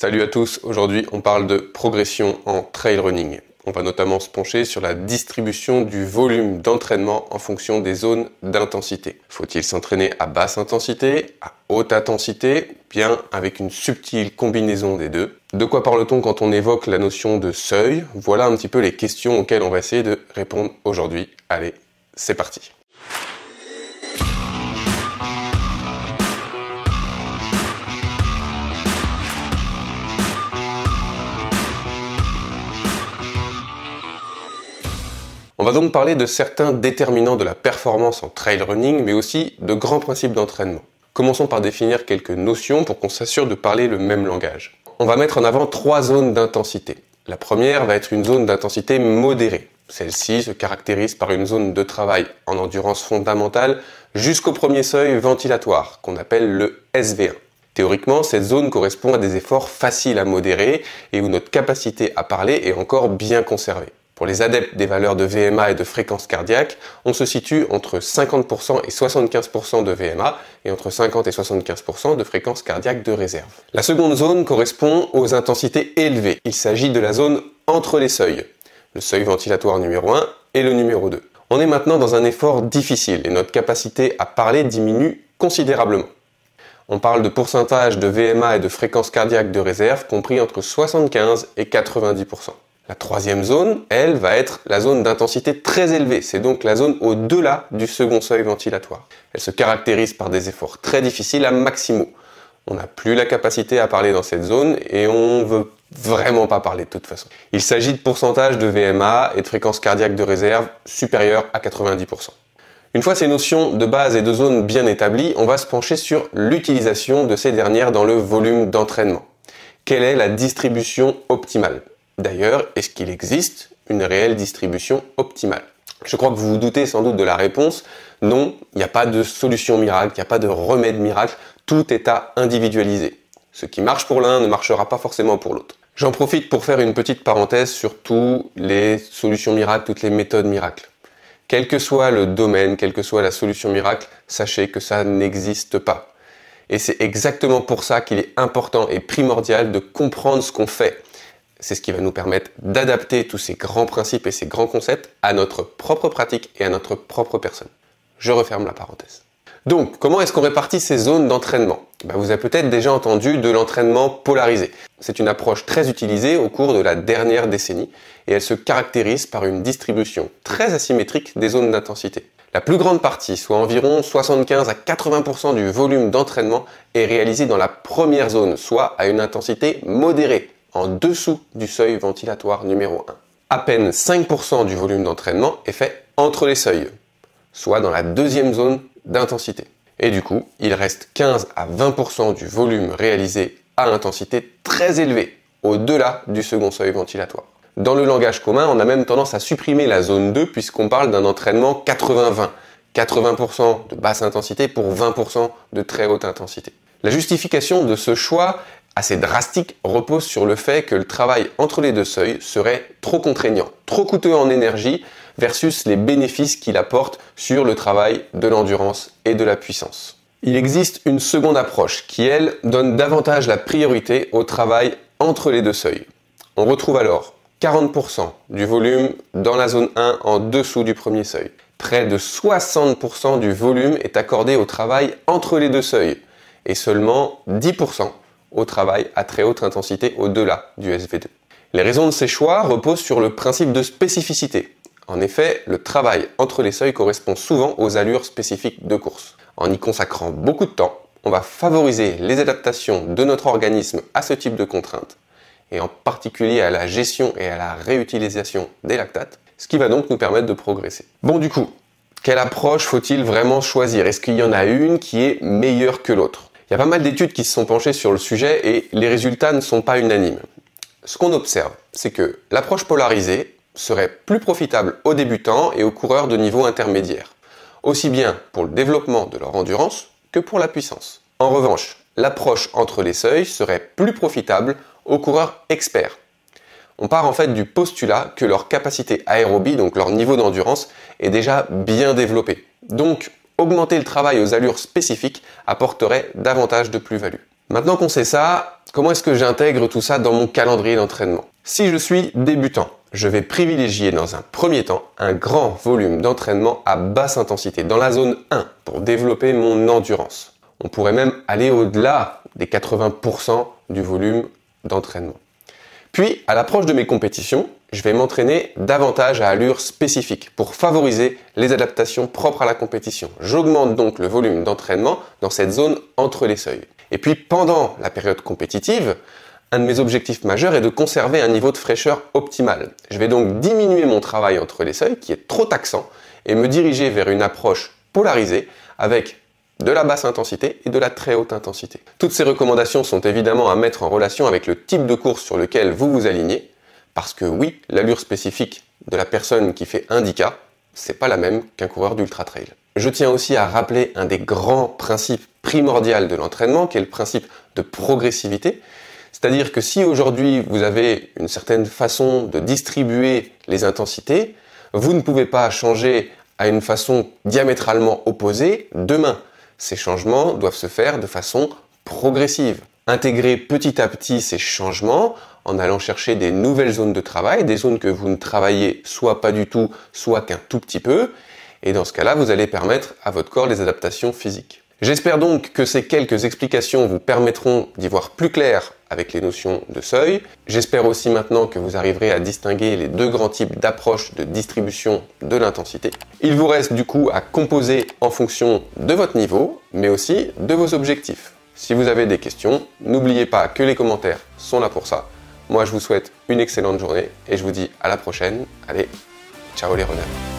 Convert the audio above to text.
Salut à tous, aujourd'hui on parle de progression en trail running. On va notamment se pencher sur la distribution du volume d'entraînement en fonction des zones d'intensité. Faut-il s'entraîner à basse intensité, à haute intensité, ou bien avec une subtile combinaison des deux De quoi parle-t-on quand on évoque la notion de seuil Voilà un petit peu les questions auxquelles on va essayer de répondre aujourd'hui. Allez, c'est parti va donc parler de certains déterminants de la performance en trail running, mais aussi de grands principes d'entraînement. Commençons par définir quelques notions pour qu'on s'assure de parler le même langage. On va mettre en avant trois zones d'intensité. La première va être une zone d'intensité modérée. Celle-ci se caractérise par une zone de travail en endurance fondamentale jusqu'au premier seuil ventilatoire, qu'on appelle le SV1. Théoriquement, cette zone correspond à des efforts faciles à modérer et où notre capacité à parler est encore bien conservée. Pour les adeptes des valeurs de VMA et de fréquence cardiaque, on se situe entre 50% et 75% de VMA et entre 50 et 75% de fréquence cardiaque de réserve. La seconde zone correspond aux intensités élevées. Il s'agit de la zone entre les seuils, le seuil ventilatoire numéro 1 et le numéro 2. On est maintenant dans un effort difficile et notre capacité à parler diminue considérablement. On parle de pourcentage de VMA et de fréquence cardiaque de réserve compris entre 75 et 90%. La troisième zone, elle, va être la zone d'intensité très élevée. C'est donc la zone au-delà du second seuil ventilatoire. Elle se caractérise par des efforts très difficiles à maximaux. On n'a plus la capacité à parler dans cette zone et on veut vraiment pas parler de toute façon. Il s'agit de pourcentage de VMA et de fréquence cardiaque de réserve supérieure à 90%. Une fois ces notions de base et de zone bien établies, on va se pencher sur l'utilisation de ces dernières dans le volume d'entraînement. Quelle est la distribution optimale D'ailleurs, est-ce qu'il existe une réelle distribution optimale Je crois que vous vous doutez sans doute de la réponse. Non, il n'y a pas de solution miracle, il n'y a pas de remède miracle. Tout est à individualiser. Ce qui marche pour l'un ne marchera pas forcément pour l'autre. J'en profite pour faire une petite parenthèse sur toutes les solutions miracles, toutes les méthodes miracles. Quel que soit le domaine, quelle que soit la solution miracle, sachez que ça n'existe pas. Et c'est exactement pour ça qu'il est important et primordial de comprendre ce qu'on fait c'est ce qui va nous permettre d'adapter tous ces grands principes et ces grands concepts à notre propre pratique et à notre propre personne. Je referme la parenthèse. Donc, comment est-ce qu'on répartit ces zones d'entraînement eh ben, Vous avez peut-être déjà entendu de l'entraînement polarisé. C'est une approche très utilisée au cours de la dernière décennie et elle se caractérise par une distribution très asymétrique des zones d'intensité. La plus grande partie, soit environ 75 à 80% du volume d'entraînement, est réalisée dans la première zone, soit à une intensité modérée, en dessous du seuil ventilatoire numéro 1. À peine 5% du volume d'entraînement est fait entre les seuils, soit dans la deuxième zone d'intensité. Et du coup, il reste 15 à 20% du volume réalisé à intensité très élevée, au-delà du second seuil ventilatoire. Dans le langage commun, on a même tendance à supprimer la zone 2 puisqu'on parle d'un entraînement 80-20. 80%, de basse intensité pour 20% de très haute intensité. La justification de ce choix, assez drastique repose sur le fait que le travail entre les deux seuils serait trop contraignant, trop coûteux en énergie versus les bénéfices qu'il apporte sur le travail de l'endurance et de la puissance. Il existe une seconde approche qui, elle, donne davantage la priorité au travail entre les deux seuils. On retrouve alors 40% du volume dans la zone 1 en dessous du premier seuil. Près de 60% du volume est accordé au travail entre les deux seuils et seulement 10% au travail à très haute intensité au-delà du SV2. Les raisons de ces choix reposent sur le principe de spécificité. En effet, le travail entre les seuils correspond souvent aux allures spécifiques de course. En y consacrant beaucoup de temps, on va favoriser les adaptations de notre organisme à ce type de contraintes, et en particulier à la gestion et à la réutilisation des lactates, ce qui va donc nous permettre de progresser. Bon du coup, quelle approche faut-il vraiment choisir Est-ce qu'il y en a une qui est meilleure que l'autre il y a pas mal d'études qui se sont penchées sur le sujet et les résultats ne sont pas unanimes. Ce qu'on observe, c'est que l'approche polarisée serait plus profitable aux débutants et aux coureurs de niveau intermédiaire, aussi bien pour le développement de leur endurance que pour la puissance. En revanche, l'approche entre les seuils serait plus profitable aux coureurs experts. On part en fait du postulat que leur capacité aérobie, donc leur niveau d'endurance, est déjà bien développé. Donc augmenter le travail aux allures spécifiques apporterait davantage de plus-value. Maintenant qu'on sait ça, comment est-ce que j'intègre tout ça dans mon calendrier d'entraînement Si je suis débutant, je vais privilégier dans un premier temps un grand volume d'entraînement à basse intensité dans la zone 1 pour développer mon endurance. On pourrait même aller au-delà des 80% du volume d'entraînement. Puis, à l'approche de mes compétitions, je vais m'entraîner davantage à allure spécifique pour favoriser les adaptations propres à la compétition. J'augmente donc le volume d'entraînement dans cette zone entre les seuils. Et puis, pendant la période compétitive, un de mes objectifs majeurs est de conserver un niveau de fraîcheur optimal. Je vais donc diminuer mon travail entre les seuils qui est trop taxant et me diriger vers une approche polarisée avec de la basse intensité et de la très haute intensité. Toutes ces recommandations sont évidemment à mettre en relation avec le type de course sur lequel vous vous alignez, parce que oui, l'allure spécifique de la personne qui fait Indica, c'est pas la même qu'un coureur d'ultra trail. Je tiens aussi à rappeler un des grands principes primordiaux de l'entraînement, qui est le principe de progressivité. C'est-à-dire que si aujourd'hui vous avez une certaine façon de distribuer les intensités, vous ne pouvez pas changer à une façon diamétralement opposée demain. Ces changements doivent se faire de façon progressive. Intégrer petit à petit ces changements en allant chercher des nouvelles zones de travail, des zones que vous ne travaillez soit pas du tout, soit qu'un tout petit peu. Et dans ce cas-là, vous allez permettre à votre corps des adaptations physiques. J'espère donc que ces quelques explications vous permettront d'y voir plus clair avec les notions de seuil. J'espère aussi maintenant que vous arriverez à distinguer les deux grands types d'approches de distribution de l'intensité. Il vous reste du coup à composer en fonction de votre niveau, mais aussi de vos objectifs. Si vous avez des questions, n'oubliez pas que les commentaires sont là pour ça. Moi, je vous souhaite une excellente journée et je vous dis à la prochaine. Allez, ciao les runners